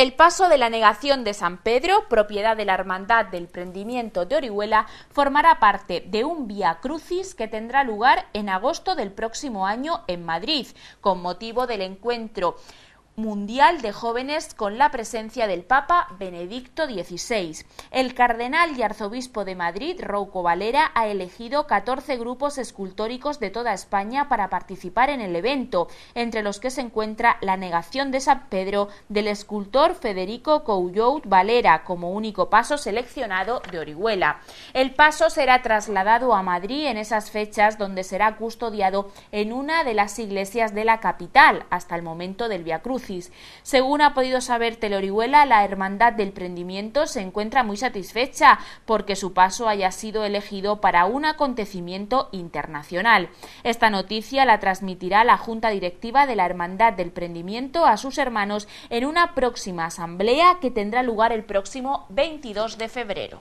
El paso de la negación de San Pedro, propiedad de la Hermandad del Prendimiento de Orihuela, formará parte de un vía crucis que tendrá lugar en agosto del próximo año en Madrid, con motivo del encuentro Mundial de Jóvenes con la presencia del Papa Benedicto XVI. El cardenal y arzobispo de Madrid, Rouco Valera, ha elegido 14 grupos escultóricos de toda España para participar en el evento, entre los que se encuentra la negación de San Pedro del escultor Federico Coullout Valera como único paso seleccionado de Orihuela. El paso será trasladado a Madrid en esas fechas donde será custodiado en una de las iglesias de la capital hasta el momento del Via Cruz. Según ha podido saber Telorihuela, la Hermandad del Prendimiento se encuentra muy satisfecha porque su paso haya sido elegido para un acontecimiento internacional. Esta noticia la transmitirá la Junta Directiva de la Hermandad del Prendimiento a sus hermanos en una próxima asamblea que tendrá lugar el próximo 22 de febrero.